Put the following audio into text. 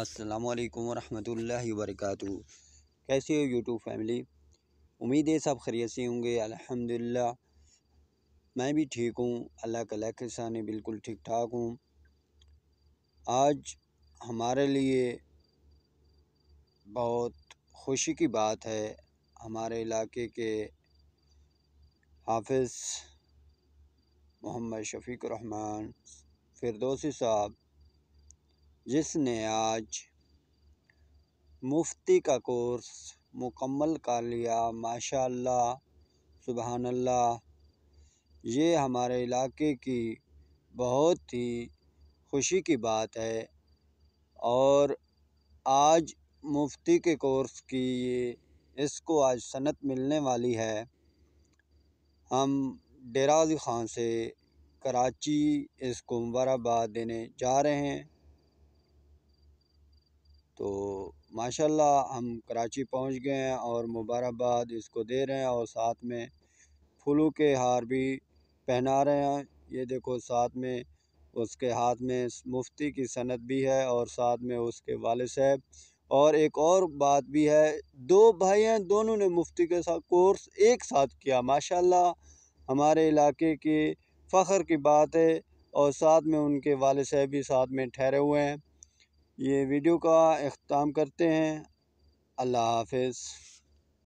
السلام علیکم ورحمۃ اللہ وبرکاتہ کیسے ہو یوٹیوب فیملی امید ہے سب سے ہوں گے الحمدللہ میں بھی ٹھیک ہوں اللہ تعلق ثانے بالکل ٹھیک ٹھاک ہوں آج ہمارے لیے بہت خوشی کی بات ہے ہمارے علاقے کے حافظ محمد شفیق الرحمن فردوسی صاحب جس نے آج مفتی کا کورس مکمل کر لیا ماشاء اللہ سبحان اللہ یہ ہمارے علاقے کی بہت ہی خوشی کی بات ہے اور آج مفتی کے کورس کی یہ اس کو آج صنعت ملنے والی ہے ہم ڈیراض خان سے کراچی اس کو مبارک باد دینے جا رہے ہیں تو ماشاء اللہ ہم کراچی پہنچ گئے ہیں اور مبارکباد اس کو دے رہے ہیں اور ساتھ میں پھولوں کے ہار بھی پہنا رہے ہیں یہ دیکھو ساتھ میں اس کے ہاتھ میں مفتی کی سند بھی ہے اور ساتھ میں اس کے والد صاحب اور ایک اور بات بھی ہے دو بھائی ہیں دونوں نے مفتی کے ساتھ کورس ایک ساتھ کیا ماشاءاللہ ہمارے علاقے کی فخر کی بات ہے اور ساتھ میں ان کے والد صاحب بھی ساتھ میں ٹھہرے ہوئے ہیں یہ ویڈیو کا اختتام کرتے ہیں اللہ حافظ